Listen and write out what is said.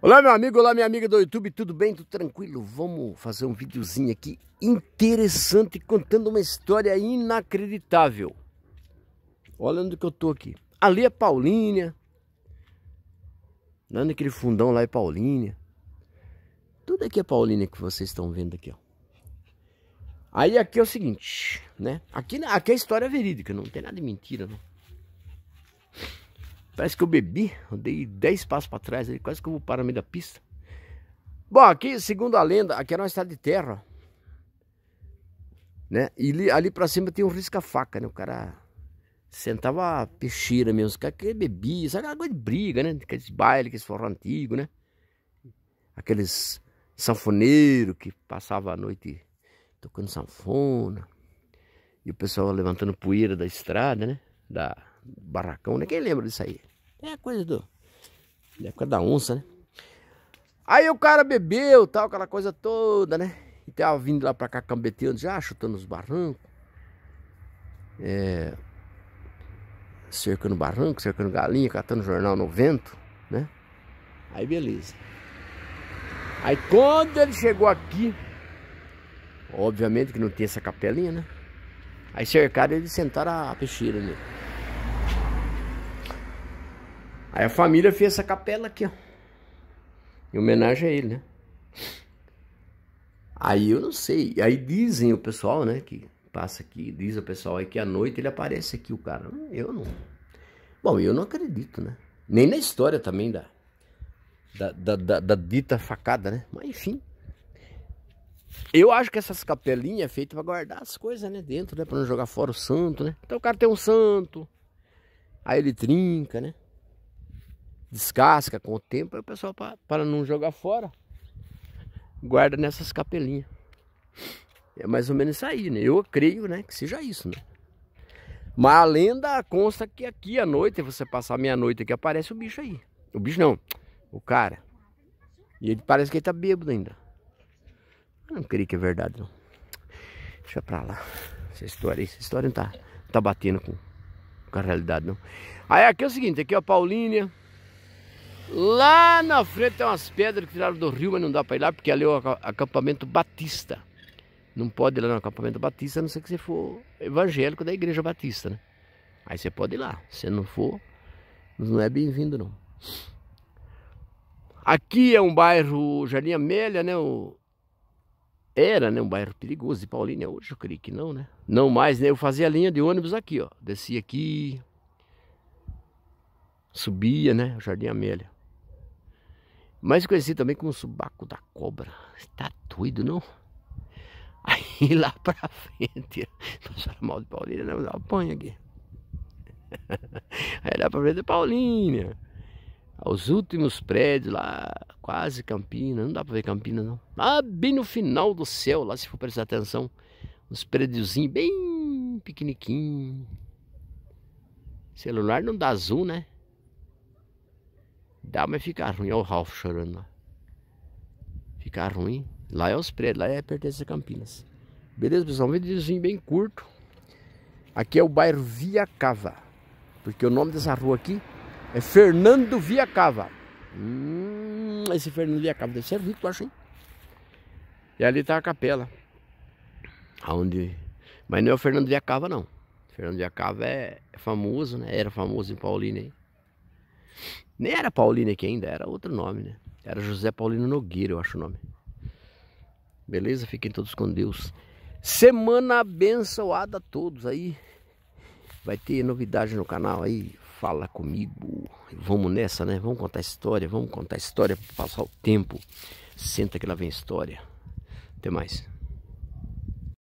Olá, meu amigo, olá, minha amiga do YouTube, tudo bem? Tudo tranquilo? Vamos fazer um videozinho aqui interessante, contando uma história inacreditável. Olha onde que eu tô aqui. Ali é Paulínia. Lá naquele fundão lá é Paulínia. Tudo aqui é Paulínia que vocês estão vendo aqui, ó. Aí aqui é o seguinte, né? Aqui, aqui é história verídica, não tem nada de mentira, não. Parece que eu bebi, eu dei 10 passos para trás, ali, quase que eu vou parar no meio da pista. Bom, aqui, segundo a lenda, aqui era é uma estrada de terra, né? E ali, ali para cima tem um risca-faca, né? O cara sentava a peixeira mesmo, os caras que bebia, sabe aquela coisa de briga, né? Aqueles bailes, aqueles forró antigo, né? Aqueles sanfoneiro que passava a noite tocando sanfona. E o pessoal levantando poeira da estrada, né? Da barracão, né? Quem lembra disso aí? É coisa do. Da época da onça, né? Aí o cara bebeu, tal, aquela coisa toda, né? E tava vindo lá pra cá cambeteando já, chutando os barrancos. É, cercando barranco, cercando galinha, catando jornal no vento, né? Aí beleza. Aí quando ele chegou aqui, obviamente que não tem essa capelinha, né? Aí cercaram ele e sentaram a peixeira nele. Né? Aí a família fez essa capela aqui, ó. Em homenagem a ele, né? Aí eu não sei. Aí dizem o pessoal, né, que passa aqui, diz o pessoal aí que à noite ele aparece aqui, o cara. Eu não. Bom, eu não acredito, né? Nem na história também da, da, da, da, da dita facada, né? Mas enfim. Eu acho que essas capelinhas é feitas para guardar as coisas, né? Dentro, né? Para não jogar fora o santo, né? Então o cara tem um santo. Aí ele trinca, né? descasca com o tempo, o pessoal para não jogar fora, guarda nessas capelinhas. É mais ou menos isso aí, né? Eu creio, né, que seja isso, né? Mas a lenda consta que aqui à noite, você passar meia-noite aqui, aparece o bicho aí. O bicho não, o cara. E ele parece que ele tá bêbado ainda. Eu não creio que é verdade, não. Deixa pra lá. Essa história aí, essa história não tá, não tá batendo com, com a realidade, não. Aí aqui é o seguinte, aqui é a Paulínia. Lá na frente tem umas pedras que tiraram do rio, mas não dá para ir lá, porque ali é o acampamento batista. Não pode ir lá no acampamento batista, a não ser que você for evangélico da igreja batista, né? Aí você pode ir lá. Se não for, não é bem-vindo, não. Aqui é um bairro Jardim Amélia, né? O... Era né, um bairro perigoso de Paulínia. Hoje eu creio que não, né? Não mais, né? Eu fazia a linha de ônibus aqui, ó. Descia aqui. Subia, né? Jardim Amélia mais conhecido também como subaco da cobra. Tá doido, não? Aí lá pra frente, não mal de Paulina, não, né? apanha aqui. Aí lá pra frente é paulinha Os últimos prédios lá, quase Campina, não dá pra ver Campina não. Lá bem no final do céu, lá se for prestar atenção, uns prédiozinhos bem pequeniquinhos. Celular não dá azul, né? Dá, mas fica ruim. Olha o Ralf chorando lá. Fica ruim. Lá é os prédios, lá é pertence a Campinas. Beleza, pessoal? Um vídeozinho bem curto. Aqui é o bairro Via Cava. Porque o nome dessa rua aqui é Fernando Via Cava. Hum, esse Fernando Via Cava deve ser rico, eu acho, hein? E ali tá a capela. Aonde... Mas não é o Fernando Via Cava, não. Fernando Via Cava é, é famoso, né? Era famoso em Paulínia, hein? Nem era Paulino aqui ainda, era outro nome, né? Era José Paulino Nogueira, eu acho o nome. Beleza? Fiquem todos com Deus. Semana abençoada a todos aí. Vai ter novidade no canal aí. Fala comigo. Vamos nessa, né? Vamos contar história. Vamos contar história para passar o tempo. Senta que lá vem história. Até mais.